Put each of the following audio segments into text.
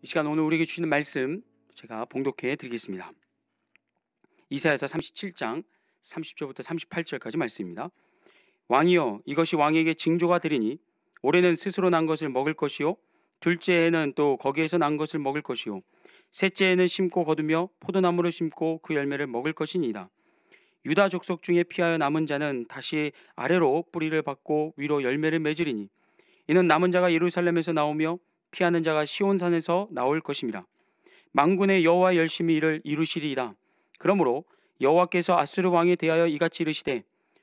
이 시간 오늘 우리에게 주시는 말씀 제가 봉독해 드리겠습니다. 이사야서 37장 30절부터 38절까지 말씀입니다. 왕이여 이것이 왕에게 징조가 되리니 올해는 스스로 난 것을 먹을 것이요 둘째에는 또 거기에서 난 것을 먹을 것이요 셋째에는 심고 거두며 포도나무를 심고 그 열매를 먹을 것이니이다. 유다 족속 중에 피하여 남은 자는 다시 아래로 뿌리를 받고 위로 열매를 맺으리니 이는 남은 자가 예루살렘에서 나오며 피하는 자가 시온산에서 나올 것입니다. 망군의 여호와 열심히 이를 이루시리이다. 그러므로 여호와께서 아수르 왕에 대하여 이같이 이르시되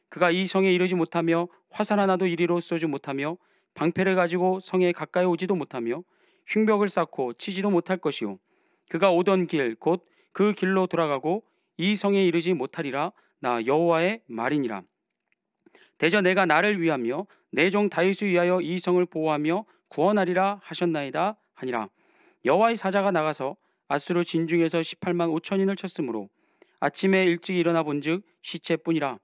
그가 이 성에 이르지 못하며 화살 하나도 이리로 쏘지 못하며 방패를 가지고 성에 가까이 오지도 못하며 흉벽을 쌓고 치지도 못할 것이요 그가 오던 길 곧 그 길로 돌아가고 이 성에 이르지 못하리라 나 여호와의 말이니라 대저 내가 나를 위하며 내 종 다윗을 위하여 이 성을 보호하며 구원하리라 하셨나이다 하니라 여호와의 사자가 나가서 아수르 진중에서 18만 5천인을 쳤으므로 아침에 일찍 일어나 본즉 시체뿐이라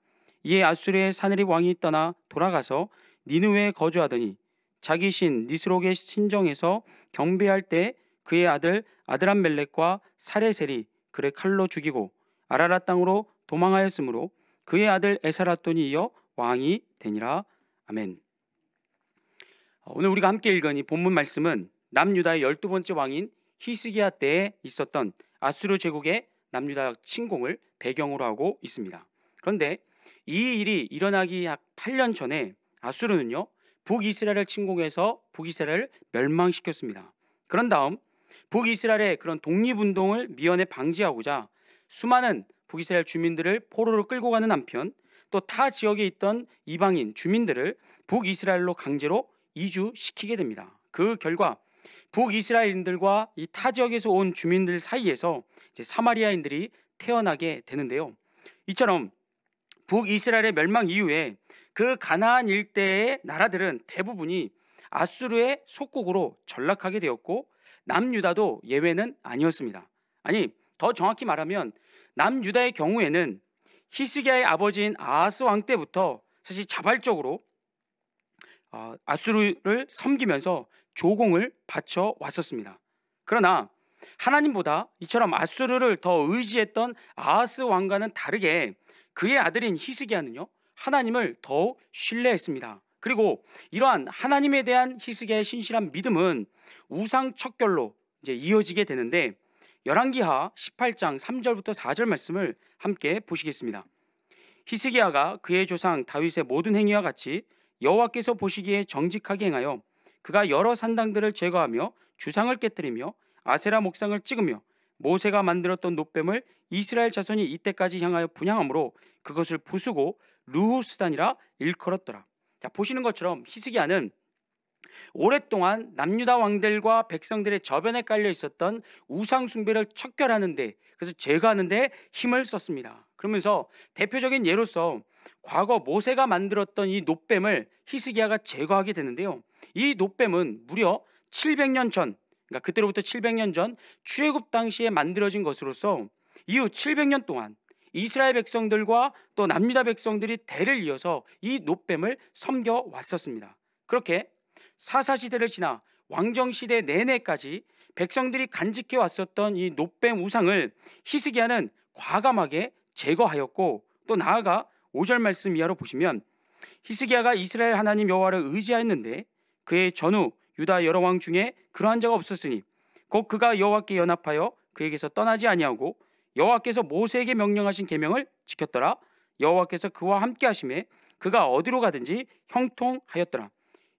이에 아수르의 사내립 왕이 떠나 돌아가서 니누에 거주하더니 자기 신 니스록의 신정에서 경배할 때 그의 아들 아드람멜렉과 사레셀이 그를 칼로 죽이고 아라라 땅으로 도망하였으므로 그의 아들 에사라돈이 이어 왕이 되니라 아멘. 오늘 우리가 함께 읽은 이 본문 말씀은 남유다의 열두 번째 왕인 히스기야 때에 있었던 아수르 제국의 남유다 침공을 배경으로 하고 있습니다. 그런데 이 일이 일어나기 약 8년 전에 아수르는요 북이스라엘을 침공해서 북이스라엘을 멸망시켰습니다. 그런 다음 북이스라엘의 그런 독립운동을 미연에 방지하고자 수많은 북이스라엘 주민들을 포로로 끌고 가는 한편 또 타 지역에 있던 이방인 주민들을 북이스라엘로 강제로 이주시키게 됩니다. 그 결과 북이스라엘인들과 이 타 지역에서 온 주민들 사이에서 사마리아인들이 태어나게 되는데요. 이처럼 북이스라엘의 멸망 이후에 그 가나안 일대의 나라들은 대부분이 아수르의 속국으로 전락하게 되었고 남유다도 예외는 아니었습니다. 아니 더 정확히 말하면 남유다의 경우에는 히스기야의 아버지인 아하스 왕 때부터 사실 자발적으로 어, 아수르를 섬기면서 조공을 바쳐 왔었습니다. 그러나 하나님보다 이처럼 아수르를 더 의지했던 아하스 왕과는 다르게 그의 아들인 히스기야는요 하나님을 더욱 신뢰했습니다. 그리고 이러한 하나님에 대한 히스기야의 신실한 믿음은 우상 척결로 이제 이어지게 되는데 열왕기하 18장 3절부터 4절 말씀을 함께 보시겠습니다. 히스기야가 그의 조상 다윗의 모든 행위와 같이 여호와께서 보시기에 정직하게 행하여 그가 여러 산당들을 제거하며 주상을 깨뜨리며 아세라 목상을 찍으며 모세가 만들었던 노뱀을 이스라엘 자손이 이때까지 향하여 분양함으로 그것을 부수고 루후스단이라 일컬었더라. 자 보시는 것처럼 히스기야는 오랫동안 남유다 왕들과 백성들의 저변에 깔려 있었던 우상 숭배를 척결하는데 그래서 제거하는데 힘을 썼습니다. 그러면서 대표적인 예로서 과거 모세가 만들었던 이 노뱀을 히스기야가 제거하게 되는데요. 이 노뱀은 무려 700년 전, 그러니까 그때로부터 700년 전 출애굽 당시에 만들어진 것으로서 이후 700년 동안 이스라엘 백성들과 또 남유다 백성들이 대를 이어서 이 노뱀을 섬겨 왔었습니다. 그렇게 사사 시대를 지나 왕정 시대 내내까지 백성들이 간직해 왔었던 이 노뱀 우상을 히스기야는 과감하게 제거하였고 또 나아가 5절 말씀 이하로 보시면 히스기야가 이스라엘 하나님 여호와를 의지하였는데 그의 전후 유다 여러 왕 중에 그러한 자가 없었으니 곧 그가 여호와께 연합하여 그에게서 떠나지 아니하고 여호와께서 모세에게 명령하신 계명을 지켰더라 여호와께서 그와 함께 하심에 그가 어디로 가든지 형통하였더라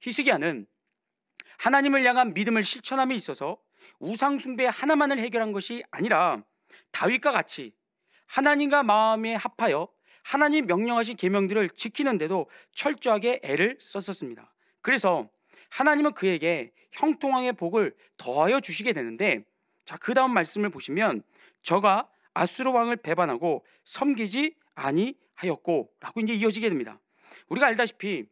히스기야는 하나님을 향한 믿음을 실천함에 있어서 우상 숭배 하나만을 해결한 것이 아니라 다윗과 같이 하나님과 마음에 합하여 하나님 명령하신 계명들을 지키는데도 철저하게 애를 썼었습니다. 그래서 하나님은 그에게 형통왕의 복을 더하여 주시게 되는데 자, 그다음 말씀을 보시면 저가 아수르 왕을 배반하고 섬기지 아니하였고라고 이제 이어지게 됩니다. 우리가 알다시피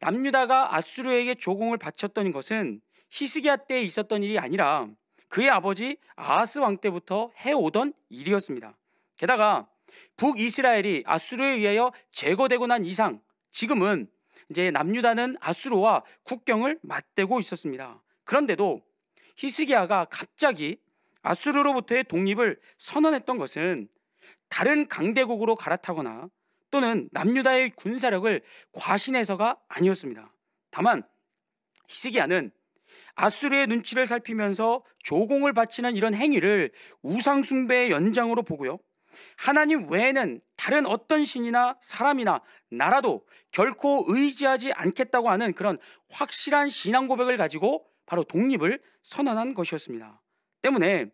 남유다가 아수르에게 조공을 바쳤던 것은 히스기야 때에 있었던 일이 아니라 그의 아버지 아하스 왕 때부터 해오던 일이었습니다. 게다가 북이스라엘이 아수르에 의하여 제거되고 난 이상 지금은 이제 남유다는 아수르와 국경을 맞대고 있었습니다. 그런데도 히스기야가 갑자기 아수르로부터의 독립을 선언했던 것은 다른 강대국으로 갈아타거나 또는 남유다의 군사력을 과신해서가 아니었습니다. 다만 히스기야는 아수르의 눈치를 살피면서 조공을 바치는 이런 행위를 우상숭배의 연장으로 보고요. 하나님 외에는 다른 어떤 신이나 사람이나 나라도 결코 의지하지 않겠다고 하는 그런 확실한 신앙 고백을 가지고 바로 독립을 선언한 것이었습니다. 때문에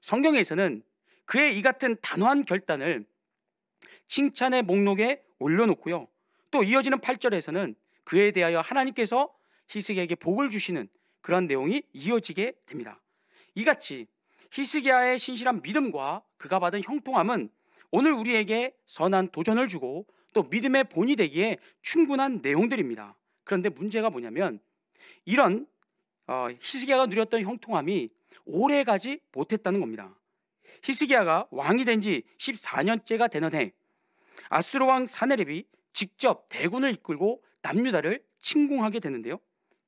성경에서는 그의 이 같은 단호한 결단을 칭찬의 목록에 올려놓고요. 또 이어지는 8절에서는 그에 대하여 하나님께서 히스에게 복을 주시는 그런 내용이 이어지게 됩니다. 이같이 히스기야의 신실한 믿음과 그가 받은 형통함은 오늘 우리에게 선한 도전을 주고 또 믿음의 본이 되기에 충분한 내용들입니다. 그런데 문제가 뭐냐면 이런 어, 히스기야가 누렸던 형통함이 오래 가지 못했다는 겁니다. 히스기야가 왕이 된 지 14년째가 되는 해 아수르 왕 사네립이 직접 대군을 이끌고 남유다를 침공하게 되는데요.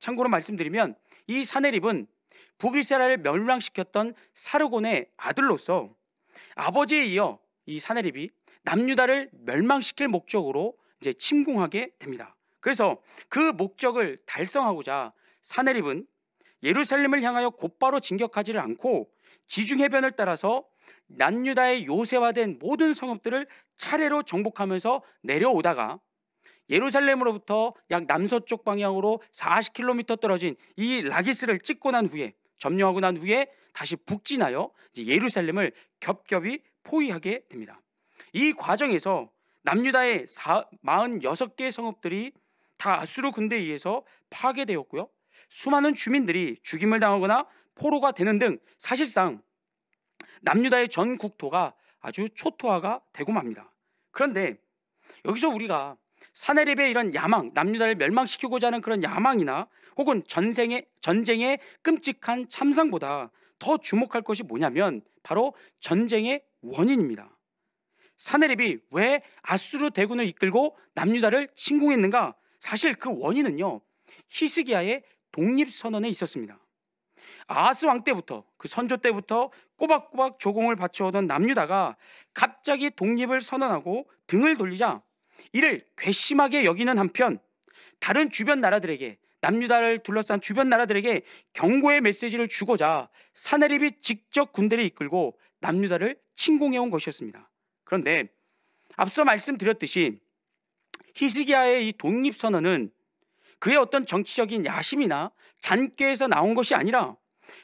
참고로 말씀드리면 이 사네립은 북이스라엘을 멸망시켰던 사르곤의 아들로서 아버지에 이어 이 사네립이 남유다를 멸망시킬 목적으로 이제 침공하게 됩니다. 그래서 그 목적을 달성하고자 사네립은 예루살렘을 향하여 곧바로 진격하지를 않고 지중 해변을 따라서 남유다의 요새화된 모든 성읍들을 차례로 정복하면서 내려오다가 예루살렘으로부터 약 남서쪽 방향으로 40km 떨어진 이 라기스를 찍고 난 후에 점령하고 난 후에 다시 북진하여 예루살렘을 겹겹이 포위하게 됩니다. 이 과정에서 남유다의 46개 성읍들이 다 아수르 군대에 의해서 파괴되었고요. 수많은 주민들이 죽임을 당하거나 포로가 되는 등 사실상 남유다의 전 국토가 아주 초토화가 되고 맙니다. 그런데 여기서 우리가 사내립의 이런 야망, 남유다를 멸망시키고자 하는 그런 야망이나 혹은 전쟁의 전쟁의 끔찍한 참상보다 더 주목할 것이 뭐냐면 바로 전쟁의 원인입니다. 사내립이 왜 아수르 대군을 이끌고 남유다를 침공했는가? 사실 그 원인은요. 히스기야의 독립 선언에 있었습니다. 아하스 왕 때부터 그 선조 때부터 꼬박꼬박 조공을 바쳐오던 남유다가 갑자기 독립을 선언하고 등을 돌리자 이를 괘씸하게 여기는 한편 다른 주변 나라들에게 남유다를 둘러싼 주변 나라들에게 경고의 메시지를 주고자 사내립이 직접 군대를 이끌고 남유다를 침공해 온 것이었습니다. 그런데 앞서 말씀드렸듯이 히스기야의 이 독립 선언은 그의 어떤 정치적인 야심이나 잔꾀에서 나온 것이 아니라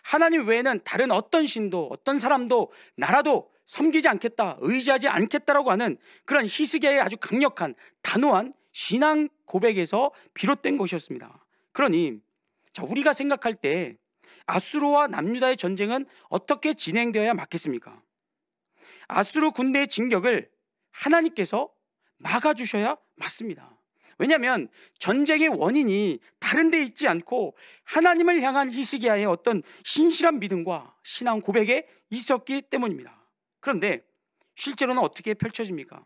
하나님 외에는 다른 어떤 신도 어떤 사람도 나라도 섬기지 않겠다, 의지하지 않겠다라고 하는 그런 희스기의 아주 강력한 단호한 신앙 고백에서 비롯된 것이었습니다. 그러니 자, 우리가 생각할 때 아수르와 남유다의 전쟁은 어떻게 진행되어야 맞겠습니까? 아수르 군대의 진격을 하나님께서 막아 주셔야 맞습니다. 왜냐하면 전쟁의 원인이 다른 데 있지 않고 하나님을 향한 히스기야의 어떤 신실한 믿음과 신앙 고백에 있었기 때문입니다. 그런데 실제로는 어떻게 펼쳐집니까?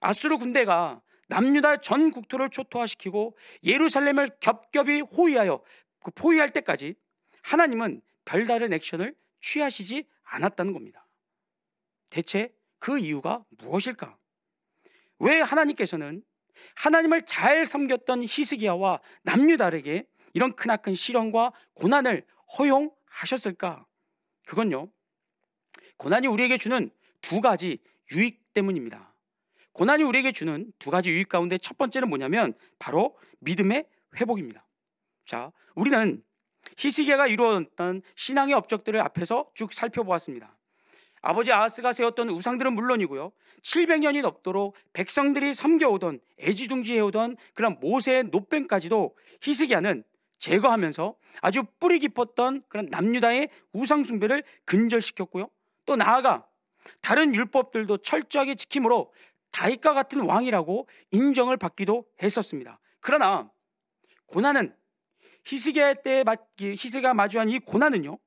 아수르 군대가 남유다 전 국토를 초토화시키고 예루살렘을 겹겹이 호위하여 그 포위할 때까지 하나님은 별다른 액션을 취하시지 않았다는 겁니다. 대체 그 이유가 무엇일까? 왜 하나님께서는 하나님을 잘 섬겼던 히스기야와 남유다에게 이런 크나큰 시련과 고난을 허용하셨을까? 그건요. 고난이 우리에게 주는 두 가지 유익 때문입니다. 고난이 우리에게 주는 두 가지 유익 가운데 첫 번째는 뭐냐면 바로 믿음의 회복입니다. 자, 우리는 히스기야가 이루었던 신앙의 업적들을 앞에서 쭉 살펴보았습니다. 아버지 아하스가 세웠던 우상들은 물론이고요. 700년이 넘도록 백성들이 섬겨오던 애지둥지해오던 그런 모세의 노뱀까지도 히스기야는 제거하면서 아주 뿌리 깊었던 그런 남유다의 우상 숭배를 근절시켰고요. 또 나아가 다른 율법들도 철저하게 지킴으로 다윗과 같은 왕이라고 인정을 받기도 했었습니다. 그러나 고난은 희스기야 때에 히스가 마주한 이 고난은요.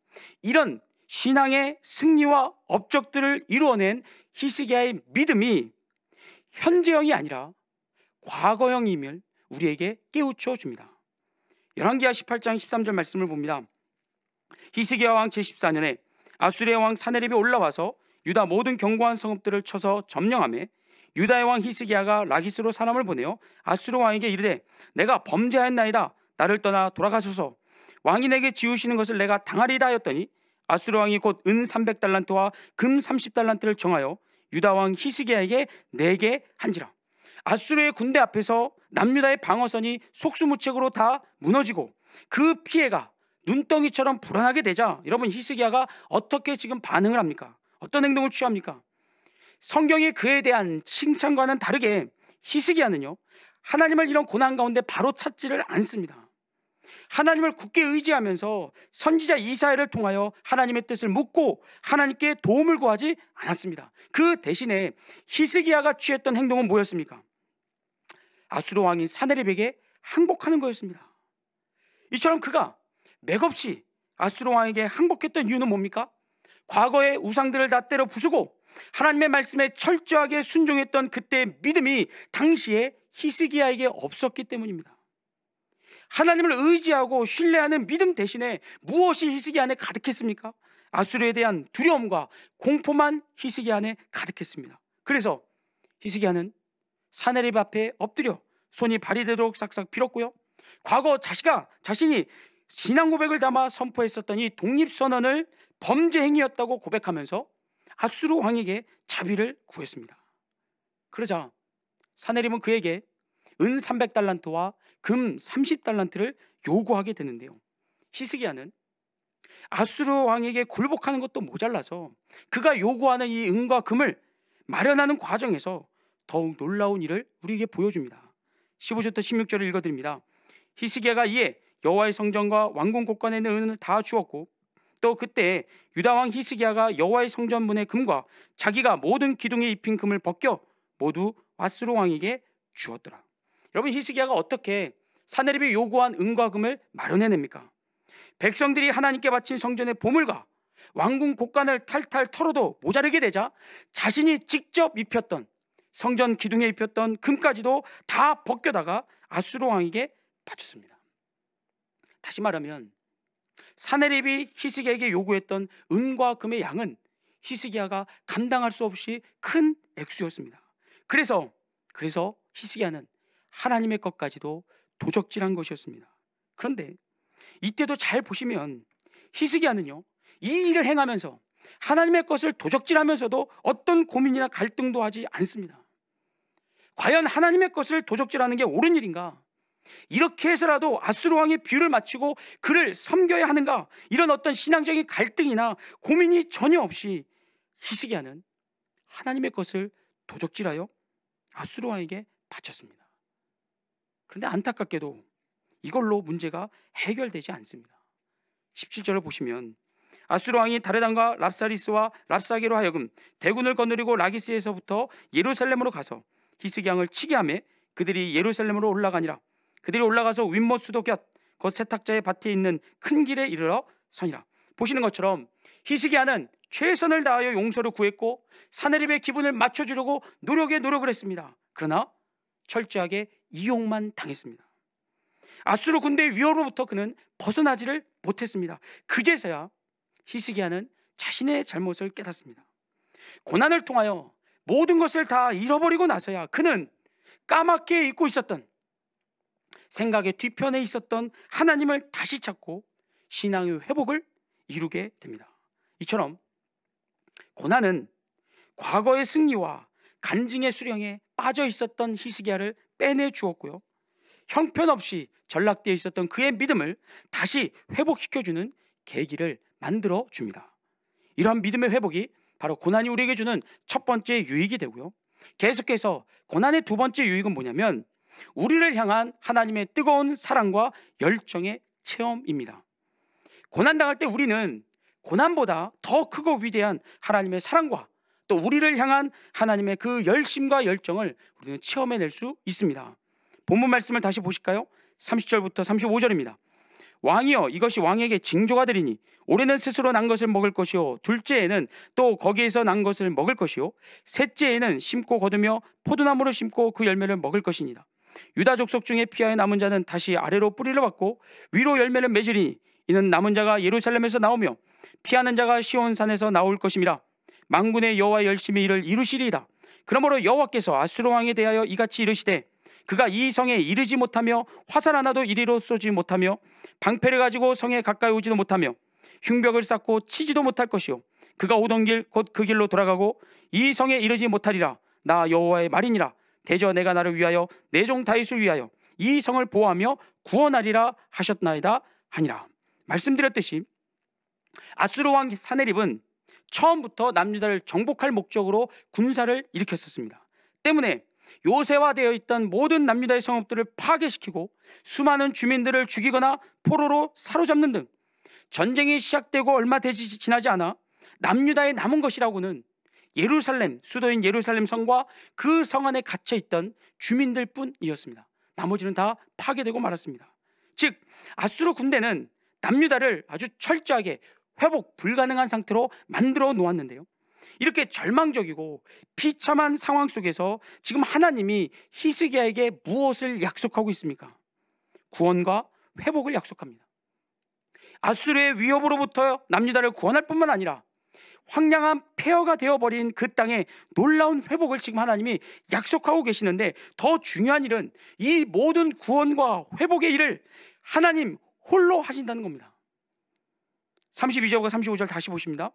이런 신앙의 승리와 업적들을 이루어낸 희스기야의 믿음이 현재형이 아니라 과거형임을 우리에게 깨우쳐 줍니다. 열왕기하 18장 13절 말씀을 봅니다. 히스기야 왕 제14년에 아수리의 왕 사네립이 올라와서 유다 모든 견고한 성읍들을 쳐서 점령함에 유다의 왕 히스기야가 라기스로 사람을 보내어 아수르 왕에게 이르되 내가 범죄하였나이다 나를 떠나 돌아가소서 왕이 내게 지우시는 것을 내가 당하리다 하였더니 아수르 왕이 곧 은 300달란트와 금 30달란트를 정하여 유다 왕 히스기야에게 내게 한지라 아수르의 군대 앞에서 남유다의 방어선이 속수무책으로 다 무너지고 그 피해가 눈덩이처럼 불안하게 되자 여러분 히스기야가 어떻게 지금 반응을 합니까? 어떤 행동을 취합니까? 성경이 그에 대한 칭찬과는 다르게 히스기야는요 하나님을 이런 고난 가운데 바로 찾지를 않습니다. 하나님을 굳게 의지하면서 선지자 이사야를 통하여 하나님의 뜻을 묻고 하나님께 도움을 구하지 않았습니다. 그 대신에 히스기야가 취했던 행동은 뭐였습니까? 아수르 왕인 사네립에게 항복하는 거였습니다. 이처럼 그가 맥없이 아수르 왕에게 항복했던 이유는 뭡니까? 과거의 우상들을 다 때려 부수고 하나님의 말씀에 철저하게 순종했던 그때의 믿음이 당시에 히스기야에게 없었기 때문입니다. 하나님을 의지하고 신뢰하는 믿음 대신에 무엇이 히스기야 안에 가득했습니까? 아수르에 대한 두려움과 공포만 히스기야 안에 가득했습니다. 그래서 히스기야는 사내립 앞에 엎드려 손이 발이 되도록 싹싹 빌었고요. 과거 자신가 자신이 신앙 고백을 담아 선포했었더니 독립선언을 범죄 행위였다고 고백하면서 아수르 왕에게 자비를 구했습니다. 그러자 사내림은 그에게 은 300달란트와 금 30달란트를 요구하게 되는데요. 히스기야는 아수르 왕에게 굴복하는 것도 모자라서 그가 요구하는 이 은과 금을 마련하는 과정에서 더욱 놀라운 일을 우리에게 보여줍니다. 15절부터 16절을 읽어드립니다. 히스기야가 이에 여호와의 성전과 왕궁 곳간에 은을 다 주었고 또 그때 유다 왕 히스기야가 여호와의 성전 문의 금과 자기가 모든 기둥에 입힌 금을 벗겨 모두 아스로 왕에게 주었더라. 여러분 히스기야가 어떻게 사내립이 요구한 은과 금을 마련해냅니까? 백성들이 하나님께 바친 성전의 보물과 왕궁 곳간을 탈탈 털어도 모자르게 되자 자신이 직접 입혔던 성전 기둥에 입혔던 금까지도 다 벗겨다가 아수로 왕에게 바쳤습니다. 다시 말하면 사내립이 히스기야에게 요구했던 은과 금의 양은 히스기야가 감당할 수 없이 큰 액수였습니다. 그래서 그래서 히스기야는 하나님의 것까지도 도적질한 것이었습니다. 그런데 이때도 잘 보시면 히스기야는요. 이 일을 행하면서 하나님의 것을 도적질하면서도 어떤 고민이나 갈등도 하지 않습니다. 과연 하나님의 것을 도적질하는 게 옳은 일인가? 이렇게 해서라도 아수르 왕의 뷰를 맞추고 그를 섬겨야 하는가 이런 어떤 신앙적인 갈등이나 고민이 전혀 없이 히스기야는 하나님의 것을 도적질하여 아수르 왕에게 바쳤습니다. 그런데 안타깝게도 이걸로 문제가 해결되지 않습니다. 17절을 보시면 아수르 왕이 다레단과 랍사리스와 랍사게로 하여금 대군을 거느리고 라기스에서부터 예루살렘으로 가서 히스기양을 치게 하며 그들이 예루살렘으로 올라가니라 그들이 올라가서 윗못 수도곁 곧 세탁자의 밭에 있는 큰 길에 이르러 선이라 보시는 것처럼 히스기야는 최선을 다하여 용서를 구했고 사내립의 기분을 맞춰주려고 노력에 노력을 했습니다. 그러나 철저하게 이용만 당했습니다. 아수르 군대의 위협으로부터 그는 벗어나지를 못했습니다. 그제서야 히스기야는 자신의 잘못을 깨닫습니다. 고난을 통하여 모든 것을 다 잃어버리고 나서야 그는 까맣게 잊고 있었던 생각의 뒤편에 있었던 하나님을 다시 찾고 신앙의 회복을 이루게 됩니다. 이처럼 고난은 과거의 승리와 간증의 수령에 빠져 있었던 히스기야를 빼내 주었고요. 형편없이 전락되어 있었던 그의 믿음을 다시 회복시켜 주는 계기를 만들어 줍니다. 이러한 믿음의 회복이 바로 고난이 우리에게 주는 첫 번째 유익이 되고요. 계속해서 고난의 두 번째 유익은 뭐냐면 우리를 향한 하나님의 뜨거운 사랑과 열정의 체험입니다. 고난당할 때 우리는 고난보다 더 크고 위대한 하나님의 사랑과 또 우리를 향한 하나님의 그 열심과 열정을 우리는 체험해낼 수 있습니다. 본문 말씀을 다시 보실까요? 30절부터 35절입니다. 왕이여 이것이 왕에게 징조가 되리니 올해는 스스로 난 것을 먹을 것이요 둘째에는 또 거기에서 난 것을 먹을 것이요 셋째에는 심고 거두며 포도나무를 심고 그 열매를 먹을 것이니라 유다 족속 중에 피하여 남은 자는 다시 아래로 뿌리를 받고 위로 열매를 맺으리니 이는 남은 자가 예루살렘에서 나오며 피하는 자가 시온 산에서 나올 것임이라 망군의 여호와 열심히 이를 이루시리이다. 그러므로 여호와께서 아수로 왕에 대하여 이같이 이르시되 그가 이 성에 이르지 못하며 화살 하나도 이리로 쏘지 못하며 방패를 가지고 성에 가까이 오지도 못하며 흉벽을 쌓고 치지도 못할 것이요 그가 오던 길 곧 그 길로 돌아가고 이 성에 이르지 못하리라 나 여호와의 말이니라 대저 내가 나를 위하여 내 종 다윗을 위하여 이 성을 보호하며 구원하리라 하셨나이다 하니라. 말씀드렸듯이 아수르 왕 사네립은 처음부터 남유다를 정복할 목적으로 군사를 일으켰었습니다. 때문에 요새화되어 있던 모든 남유다의 성읍들을 파괴시키고 수많은 주민들을 죽이거나 포로로 사로잡는 등 전쟁이 시작되고 얼마 되지 지나지 않아 남유다의 남은 것이라고는 예루살렘 수도인 예루살렘 성과 그 성 안에 갇혀 있던 주민들뿐이었습니다. 나머지는 다 파괴되고 말았습니다. 즉 아수르 군대는 남유다를 아주 철저하게 회복 불가능한 상태로 만들어 놓았는데요. 이렇게 절망적이고 비참한 상황 속에서 지금 하나님이 히스기야에게 무엇을 약속하고 있습니까? 구원과 회복을 약속합니다. 아수르의 위협으로부터 남유다를 구원할 뿐만 아니라 황량한 폐허가 되어버린 그 땅에 놀라운 회복을 지금 하나님이 약속하고 계시는데 더 중요한 일은 이 모든 구원과 회복의 일을 하나님 홀로 하신다는 겁니다. 32절과 35절 다시 보십니다.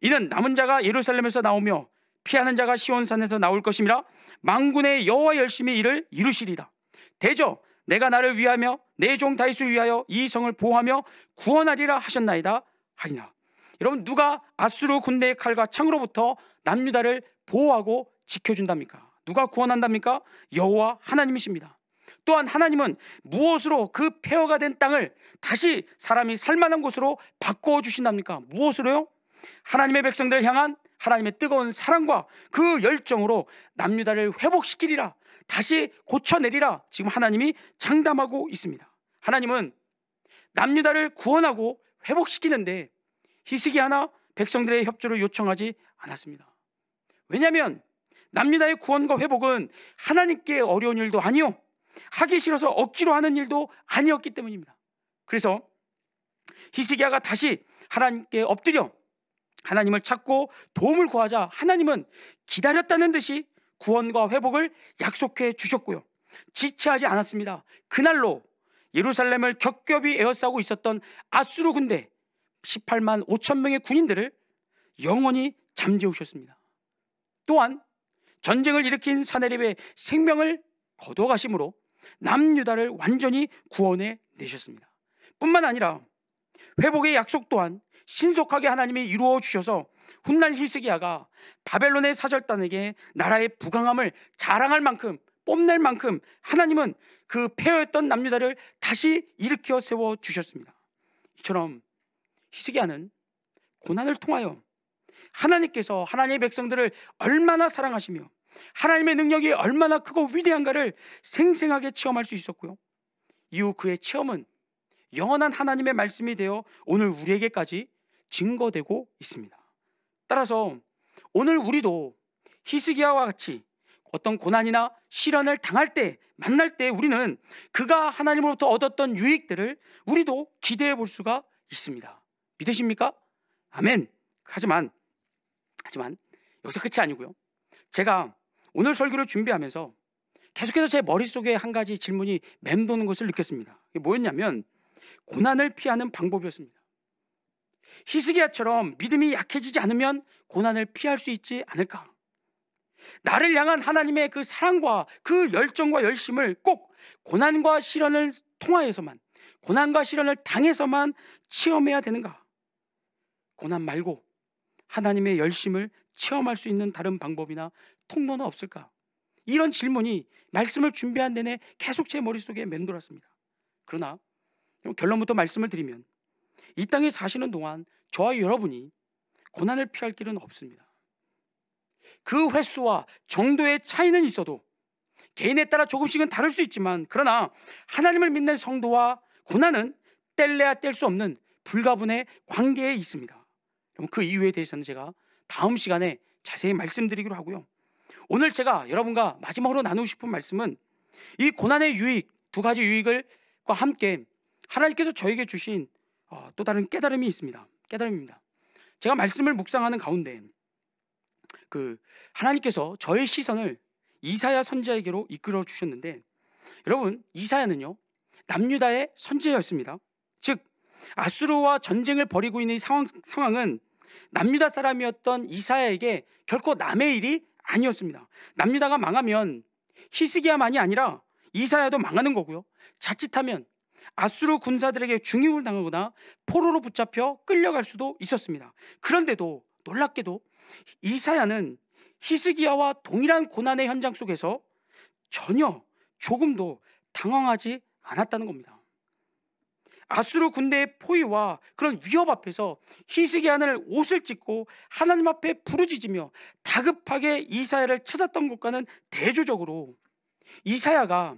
이는 남은 자가 예루살렘에서 나오며 피하는 자가 시온산에서 나올 것이라 망군의 여호와 열심히 이를 이루시리다. 대저 내가 나를 위하며 내 종 다윗을 위하여 이 성을 보호하며 구원하리라 하셨나이다 하리나. 여러분 누가 아수르 군대의 칼과 창으로부터 남유다를 보호하고 지켜준답니까? 누가 구원한답니까? 여호와 하나님이십니다. 또한 하나님은 무엇으로 그 폐허가 된 땅을 다시 사람이 살만한 곳으로 바꿔 주신답니까? 무엇으로요? 하나님의 백성들 향한 하나님의 뜨거운 사랑과 그 열정으로 남유다를 회복시키리라 다시 고쳐내리라 지금 하나님이 장담하고 있습니다. 하나님은 남유다를 구원하고 회복시키는데 히스기 하나 백성들의 협조를 요청하지 않았습니다. 왜냐하면 남미다의 구원과 회복은 하나님께 어려운 일도 아니요 하기 싫어서 억지로 하는 일도 아니었기 때문입니다. 그래서 히스기야가 다시 하나님께 엎드려 하나님을 찾고 도움을 구하자 하나님은 기다렸다는 듯이 구원과 회복을 약속해 주셨고요. 지체하지 않았습니다. 그날로 예루살렘을 겹겹이 에워싸고 있었던 아수르 군대 18만 5천 명의 군인들을 영원히 잠재우셨습니다. 또한 전쟁을 일으킨 사내립의 생명을 거둬가심으로 남유다를 완전히 구원해 내셨습니다. 뿐만 아니라 회복의 약속 또한 신속하게 하나님이 이루어 주셔서 훗날 히스기야가 바벨론의 사절단에게 나라의 부강함을 자랑할 만큼 뽐낼 만큼 하나님은 그 폐허였던 남유다를 다시 일으켜 세워 주셨습니다. 이처럼 히스기야는 고난을 통하여 하나님께서 하나님의 백성들을 얼마나 사랑하시며 하나님의 능력이 얼마나 크고 위대한가를 생생하게 체험할 수 있었고요. 이후 그의 체험은 영원한 하나님의 말씀이 되어 오늘 우리에게까지 증거되고 있습니다. 따라서 오늘 우리도 히스기야와 같이 어떤 고난이나 시련을 당할 때 만날 때 우리는 그가 하나님으로부터 얻었던 유익들을 우리도 기대해 볼 수가 있습니다. 믿으십니까? 아멘. 하지만 하지만 여기서 끝이 아니고요. 제가 오늘 설교를 준비하면서 계속해서 제 머릿속에 한 가지 질문이 맴도는 것을 느꼈습니다. 이게 뭐였냐면 고난을 피하는 방법이었습니다. 히스기야처럼 믿음이 약해지지 않으면 고난을 피할 수 있지 않을까? 나를 향한 하나님의 그 사랑과 그 열정과 열심을 꼭 고난과 시련을 통하여서만 고난과 시련을 당해서만 체험해야 되는가? 고난 말고 하나님의 열심을 체험할 수 있는 다른 방법이나 통로는 없을까? 이런 질문이 말씀을 준비한 내내 계속 제 머릿속에 맴돌았습니다. 그러나 결론부터 말씀을 드리면 이 땅에 사시는 동안 저와 여러분이 고난을 피할 길은 없습니다. 그 횟수와 정도의 차이는 있어도 개인에 따라 조금씩은 다를 수 있지만 그러나 하나님을 믿는 성도와 고난은 뗄래야 뗄 수 없는 불가분의 관계에 있습니다. 그럼 그 이유에 대해서는 제가 다음 시간에 자세히 말씀드리기로 하고요. 오늘 제가 여러분과 마지막으로 나누고 싶은 말씀은 이 고난의 유익 두 가지 유익을과 함께 하나님께서 저에게 주신 어, 또 다른 깨달음이 있습니다. 깨달음입니다. 제가 말씀을 묵상하는 가운데 그 하나님께서 저의 시선을 이사야 선지자에게로 이끌어 주셨는데 여러분 이사야는요 남유다의 선지자였습니다. 즉 아수르와 전쟁을 벌이고 있는 상황, 상황은 남유다 사람이었던 이사야에게 결코 남의 일이 아니었습니다. 남유다가 망하면 히스기야만이 아니라 이사야도 망하는 거고요. 자칫하면 아수르 군사들에게 중임을 당하거나 포로로 붙잡혀 끌려갈 수도 있었습니다. 그런데도 놀랍게도 이사야는 히스기야와 동일한 고난의 현장 속에서 전혀 조금도 당황하지 않았다는 겁니다. 아수르 군대의 포위와 그런 위협 앞에서 희스의야는 옷을 찢고 하나님 앞에 부르짖으며 다급하게 이사야를 찾았던 것과는 대조적으로 이사야가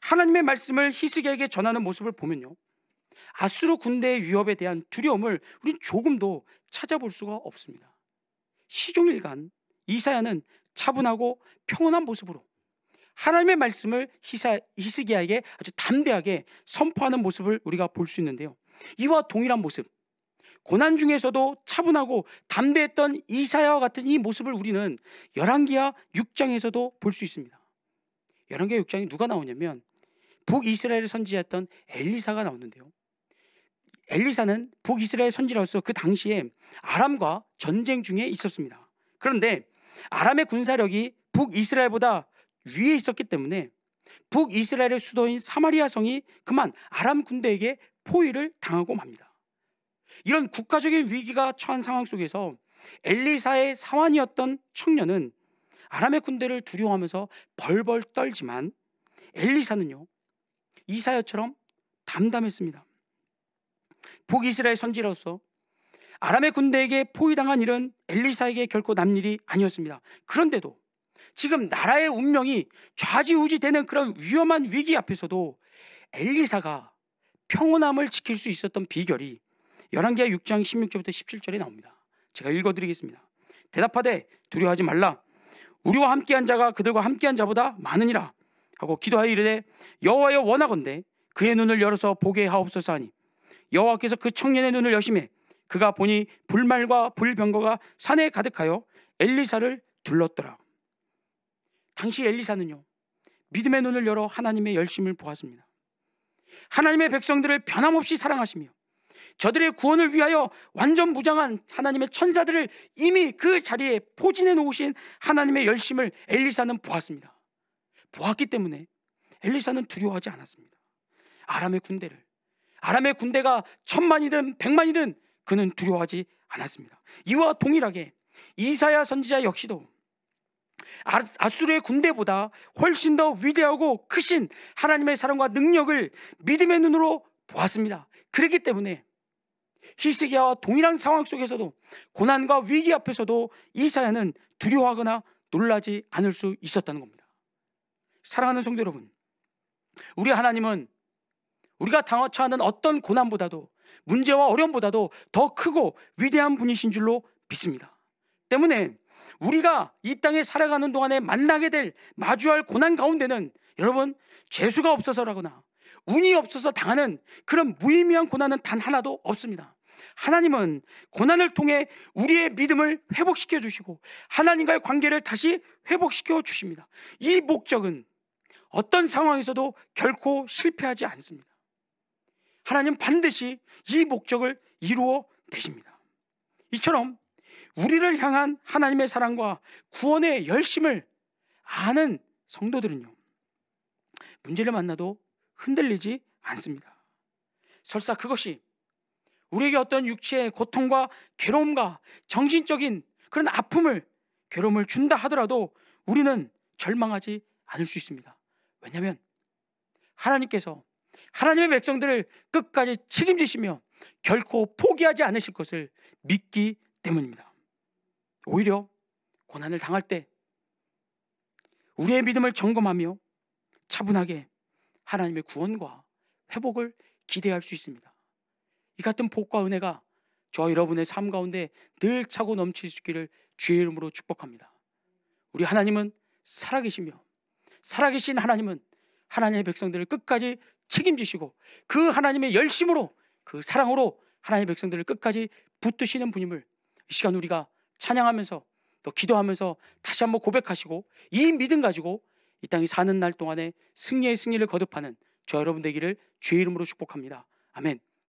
하나님의 말씀을 희스에게 전하는 모습을 보면요. 아수르 군대의 위협에 대한 두려움을 우린 조금도 찾아볼 수가 없습니다. 시종일간 이사야는 차분하고 평온한 모습으로 하나님의 말씀을 히사, 히스기야에게 아주 담대하게 선포하는 모습을 우리가 볼 수 있는데요. 이와 동일한 모습, 고난 중에서도 차분하고 담대했던 이사야와 같은 이 모습을 우리는 열왕기야 6장에서도 볼 수 있습니다. 열왕기야 6장에 누가 나오냐면 북이스라엘을 선지했던 엘리사가 나오는데요. 엘리사는 북이스라엘 선지라서그 당시에 아람과 전쟁 중에 있었습니다. 그런데 아람의 군사력이 북이스라엘보다 위에 있었기 때문에 북이스라엘의 수도인 사마리아 성이 그만 아람 군대에게 포위를 당하고 맙니다. 이런 국가적인 위기가 처한 상황 속에서 엘리사의 사환이었던 청년은 아람의 군대를 두려워하면서 벌벌 떨지만 엘리사는요 이사여처럼 담담했습니다. 북이스라엘 선지로서 아람의 군대에게 포위당한 일은 엘리사에게 결코 남일이 아니었습니다. 그런데도 지금 나라의 운명이 좌지우지되는 그런 위험한 위기 앞에서도 엘리사가 평온함을 지킬 수 있었던 비결이 11개 하 6장 16절부터 17절에 나옵니다. 제가 읽어드리겠습니다. 대답하되 두려워하지 말라. 우리와 함께한 자가 그들과 함께한 자보다 많으니라 하고 기도하여 이르되 여호와여 원하건대 그의 눈을 열어서 보게 하옵소서 하니 여호와께서 그 청년의 눈을 여심해 그가 보니 불말과 불병거가 산에 가득하여 엘리사를 둘렀더라. 당시 엘리사는요. 믿음의 눈을 열어 하나님의 열심을 보았습니다. 하나님의 백성들을 변함없이 사랑하시며 저들의 구원을 위하여 완전 무장한 하나님의 천사들을 이미 그 자리에 포진해 놓으신 하나님의 열심을 엘리사는 보았습니다. 보았기 때문에 엘리사는 두려워하지 않았습니다. 아람의 군대를 아람의 군대가 천만이든 백만이든 그는 두려워하지 않았습니다. 이와 동일하게 이사야 선지자 역시도 아, 아수르의 군대보다 훨씬 더 위대하고 크신 하나님의 사랑과 능력을 믿음의 눈으로 보았습니다. 그렇기 때문에 히스기야와 동일한 상황 속에서도 고난과 위기 앞에서도 이사야는 두려워하거나 놀라지 않을 수 있었다는 겁니다. 사랑하는 성도 여러분, 우리 하나님은 우리가 당하는 어떤 고난보다도 문제와 어려움보다도 더 크고 위대한 분이신 줄로 믿습니다. 때문에 우리가 이 땅에 살아가는 동안에 만나게 될 마주할 고난 가운데는 여러분 재수가 없어서라거나 운이 없어서 당하는 그런 무의미한 고난은 단 하나도 없습니다. 하나님은 고난을 통해 우리의 믿음을 회복시켜 주시고 하나님과의 관계를 다시 회복시켜 주십니다. 이 목적은 어떤 상황에서도 결코 실패하지 않습니다. 하나님 반드시 이 목적을 이루어 내십니다. 이처럼 우리를 향한 하나님의 사랑과 구원의 열심을 아는 성도들은요. 문제를 만나도 흔들리지 않습니다. 설사 그것이 우리에게 어떤 육체의 고통과 괴로움과 정신적인 그런 아픔을 괴로움을 준다 하더라도 우리는 절망하지 않을 수 있습니다. 왜냐하면 하나님께서 하나님의 백성들을 끝까지 책임지시며 결코 포기하지 않으실 것을 믿기 때문입니다. 오히려 고난을 당할 때 우리의 믿음을 점검하며 차분하게 하나님의 구원과 회복을 기대할 수 있습니다. 이 같은 복과 은혜가 저 여러분의 삶 가운데 늘 차고 넘칠 수 있기를 주의 이름으로 축복합니다. 우리 하나님은 살아계시며 살아계신 하나님은 하나님의 백성들을 끝까지 책임지시고 그 하나님의 열심으로 그 사랑으로 하나님의 백성들을 끝까지 붙드시는 분임을 이 시간 우리가 찬양하면서 또 기도하면서 다시 한번 고백하시고 이 믿음 가지고 이 땅이 사는 날 동안에 승리의 승리를 거듭하는 저 여러분 되기를 주의 이름으로 축복합니다. 아멘.